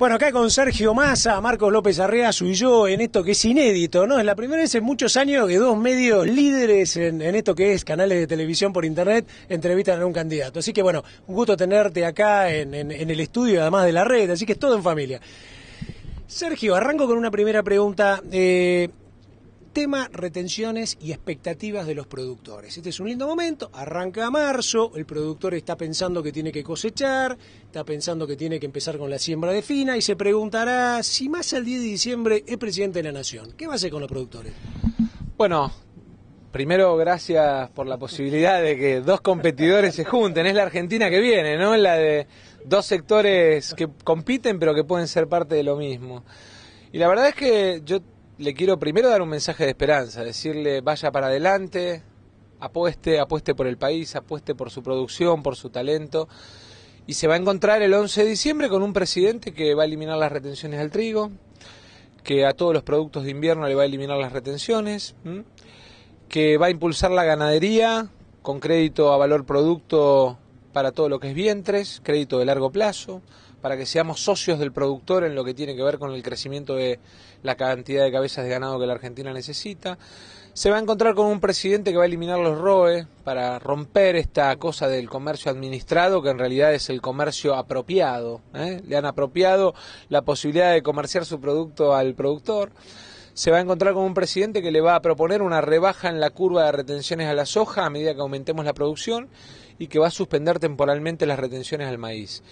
Bueno, acá con Sergio Massa, Marcos López Arrea, y yo en esto que es inédito, ¿no? Es la primera vez en muchos años que dos medios líderes en, esto que es canales de televisión por internet entrevistan a un candidato. Así que bueno, un gusto tenerte acá en, el estudio, además de la red, así que es todo en familia. Sergio, arranco con una primera pregunta. Eh, tema retenciones y expectativas de los productores. Este es un lindo momento, arranca marzo, el productor está pensando que tiene que cosechar, está pensando que tiene que empezar con la siembra de fina y se preguntará si más al 10 de diciembre es presidente de la nación. ¿Qué va a hacer con los productores? Bueno, primero gracias por la posibilidad de que dos competidores se junten. Es la Argentina que viene, ¿no? La de dos sectores que compiten pero que pueden ser parte de lo mismo. Y la verdad es que yo le quiero primero dar un mensaje de esperanza, decirle vaya para adelante, apueste, apueste por el país, apueste por su producción, por su talento. Y se va a encontrar el 11 de diciembre con un presidente que va a eliminar las retenciones al trigo, que a todos los productos de invierno le va a eliminar las retenciones, que va a impulsar la ganadería con crédito a valor producto para todo lo que es vientres, crédito de largo plazo, para que seamos socios del productor en lo que tiene que ver con el crecimiento de la cantidad de cabezas de ganado que la Argentina necesita. Se va a encontrar con un presidente que va a eliminar los ROE para romper esta cosa del comercio administrado, que en realidad es el comercio apropiado. ¿eh? Le han apropiado la posibilidad de comerciar su producto al productor se va a encontrar con un presidente que le va a proponer una rebaja en la curva de retenciones a la soja a medida que aumentemos la producción y que va a suspender temporalmente las retenciones al maíz.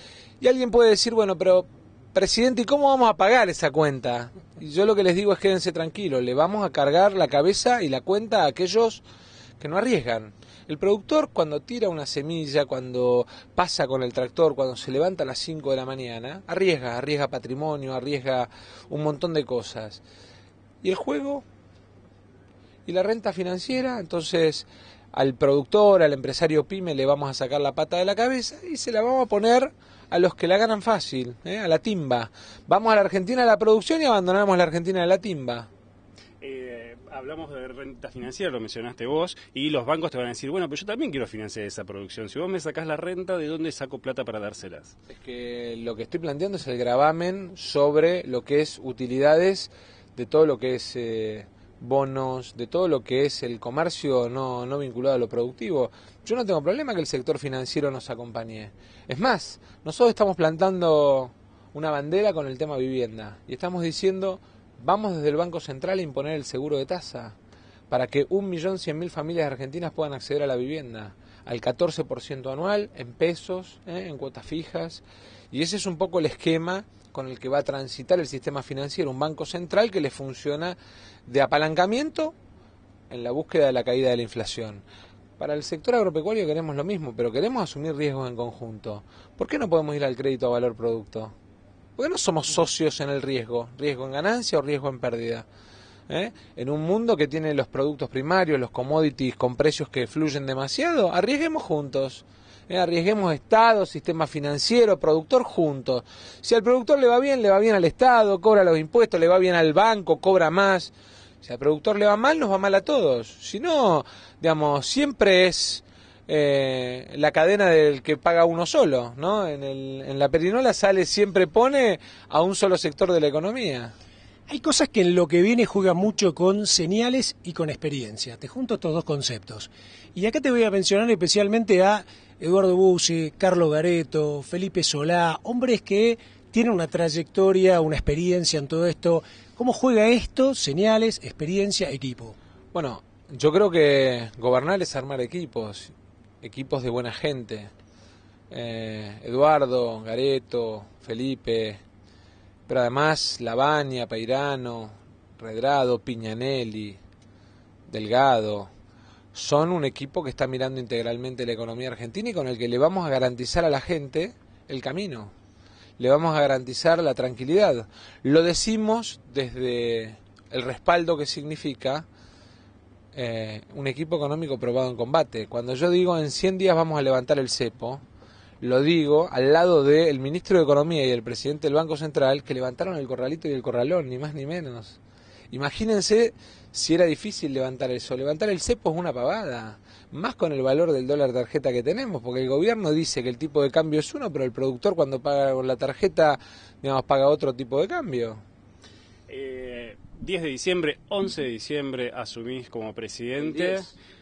Y alguien puede decir, bueno, pero presidente, ¿y cómo vamos a pagar esa cuenta? Y yo lo que les digo es quédense tranquilos, le vamos a cargar la cabeza y la cuenta a aquellos que no arriesgan. El productor cuando tira una semilla, cuando pasa con el tractor, cuando se levanta a las 5 de la mañana, arriesga, arriesga patrimonio, arriesga un montón de cosas. ¿Y el juego? ¿Y la renta financiera? Entonces, al productor, al empresario pyme, le vamos a sacar la pata de la cabeza y se la vamos a poner a los que la ganan fácil, ¿eh? a la timba. Vamos a la Argentina a la producción y abandonamos la Argentina de la timba. Eh, hablamos de renta financiera, lo mencionaste vos, y los bancos te van a decir, bueno, pero yo también quiero financiar esa producción. Si vos me sacás la renta, ¿de dónde saco plata para dárselas? Es que lo que estoy planteando es el gravamen sobre lo que es utilidades de todo lo que es... Eh, bonos, de todo lo que es el comercio no, no vinculado a lo productivo. Yo no tengo problema que el sector financiero nos acompañe. Es más, nosotros estamos plantando una bandera con el tema vivienda y estamos diciendo, vamos desde el Banco Central a imponer el seguro de tasa para que un millón cien mil familias argentinas puedan acceder a la vivienda, al 14% anual, en pesos, eh, en cuotas fijas. Y ese es un poco el esquema con el que va a transitar el sistema financiero, un banco central que le funciona de apalancamiento en la búsqueda de la caída de la inflación. Para el sector agropecuario queremos lo mismo, pero queremos asumir riesgos en conjunto. ¿Por qué no podemos ir al crédito a valor producto? ¿Por qué no somos socios en el riesgo? ¿Riesgo en ganancia o riesgo en pérdida? ¿eh? En un mundo que tiene los productos primarios, los commodities con precios que fluyen demasiado, arriesguemos juntos. Eh, arriesguemos Estado, sistema financiero, productor juntos. Si al productor le va bien, le va bien al Estado, cobra los impuestos, le va bien al banco, cobra más. Si al productor le va mal, nos va mal a todos. Si no, digamos, siempre es eh, la cadena del que paga uno solo, ¿no? En, en la perinola sale, siempre pone a un solo sector de la economía. Hay cosas que en lo que viene juega mucho con señales y con experiencia. Te junto estos dos conceptos. Y acá te voy a mencionar especialmente a Eduardo Bussi, Carlos Gareto, Felipe Solá, hombres que tienen una trayectoria, una experiencia en todo esto. ¿Cómo juega esto? Señales, experiencia, equipo. Bueno, yo creo que gobernar es armar equipos, equipos de buena gente. Eh, Eduardo, Gareto, Felipe, pero además Lavagna, Peirano, Redrado, Piñanelli, Delgado, son un equipo que está mirando integralmente la economía argentina y con el que le vamos a garantizar a la gente el camino, le vamos a garantizar la tranquilidad. Lo decimos desde el respaldo que significa eh, un equipo económico probado en combate. Cuando yo digo en 100 días vamos a levantar el cepo, lo digo al lado del ministro de Economía y el presidente del Banco Central que levantaron el corralito y el corralón, ni más ni menos. Imagínense si era difícil levantar el Levantar el cepo es una pavada, más con el valor del dólar tarjeta que tenemos, porque el gobierno dice que el tipo de cambio es uno, pero el productor cuando paga con la tarjeta, digamos, paga otro tipo de cambio. 10 eh, de diciembre, 11 de diciembre asumís como presidente.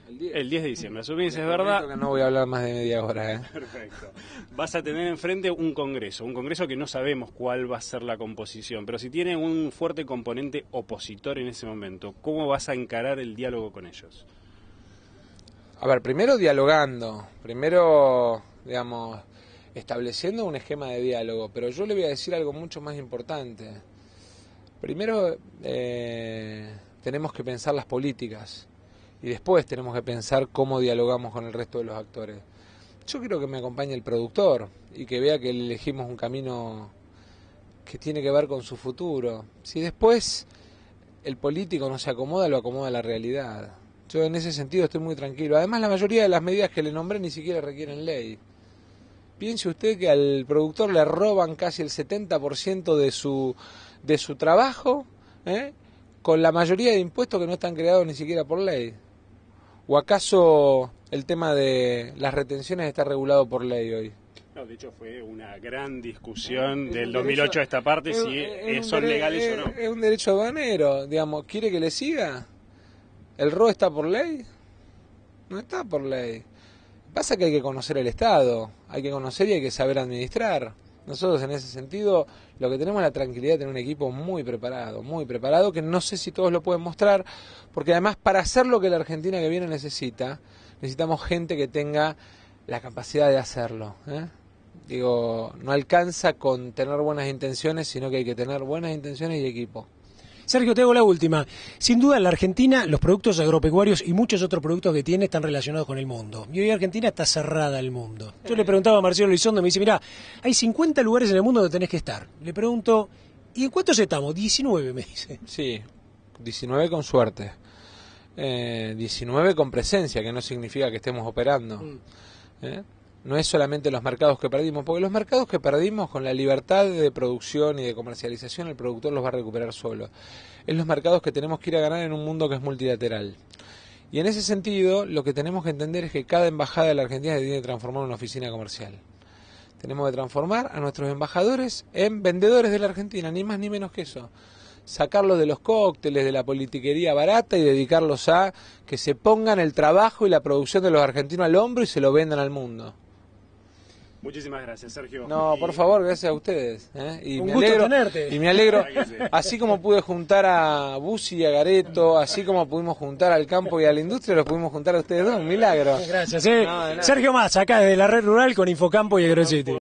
El 10, de diciembre. si es este verdad. no voy a hablar más de media hora. ¿eh? Perfecto. Vas a tener enfrente un congreso, un congreso que no sabemos cuál va a ser la composición, pero si tiene un fuerte componente opositor en ese momento, ¿cómo vas a encarar el diálogo con ellos? A ver, primero dialogando, primero, digamos, estableciendo un esquema de diálogo, pero yo le voy a decir algo mucho más importante. Primero, eh, tenemos que pensar las políticas y después tenemos que pensar cómo dialogamos con el resto de los actores. Yo quiero que me acompañe el productor y que vea que elegimos un camino que tiene que ver con su futuro. Si después el político no se acomoda, lo acomoda la realidad. Yo en ese sentido estoy muy tranquilo. Además, la mayoría de las medidas que le nombré ni siquiera requieren ley. Piense usted que al productor le roban casi el 70% de su, de su trabajo, ¿eh? con la mayoría de impuestos que no están creados ni siquiera por ley. ¿O acaso el tema de las retenciones está regulado por ley hoy? No, de hecho fue una gran discusión del 2008 a esta parte si es, son legales o no. Es un derecho aduanero, digamos, ¿quiere que le siga? ¿El ROE está por ley? No está por ley. Pasa que hay que conocer el Estado, hay que conocer y hay que saber administrar. Nosotros en ese sentido lo que tenemos es la tranquilidad de tener un equipo muy preparado, muy preparado, que no sé si todos lo pueden mostrar, porque además para hacer lo que la Argentina que viene necesita, necesitamos gente que tenga la capacidad de hacerlo. ¿eh? Digo, no alcanza con tener buenas intenciones, sino que hay que tener buenas intenciones y equipo. Sergio, te hago la última. Sin duda, la Argentina, los productos agropecuarios y muchos otros productos que tiene están relacionados con el mundo. Y hoy Argentina está cerrada al mundo. Yo le preguntaba a Marcelo Lizondo, me dice, mira, hay 50 lugares en el mundo donde tenés que estar. Le pregunto, ¿y en cuántos estamos? 19, me dice. Sí, 19 con suerte. 19 eh, con presencia, que no significa que estemos operando. Mm. ¿Eh? no es solamente los mercados que perdimos, porque los mercados que perdimos con la libertad de producción y de comercialización, el productor los va a recuperar solo. Es los mercados que tenemos que ir a ganar en un mundo que es multilateral. Y en ese sentido, lo que tenemos que entender es que cada embajada de la Argentina se tiene que transformar en una oficina comercial. Tenemos que transformar a nuestros embajadores en vendedores de la Argentina, ni más ni menos que eso. Sacarlos de los cócteles, de la politiquería barata y dedicarlos a que se pongan el trabajo y la producción de los argentinos al hombro y se lo vendan al mundo. Muchísimas gracias, Sergio. No, por favor, gracias a ustedes. ¿eh? Y Un me alegro, Y me alegro, así como pude juntar a Busi y a Gareto, así como pudimos juntar al campo y a la industria, los pudimos juntar a ustedes dos. Un milagro. Gracias. ¿eh? Sergio Más, acá desde la red rural con Infocampo y AgroCity.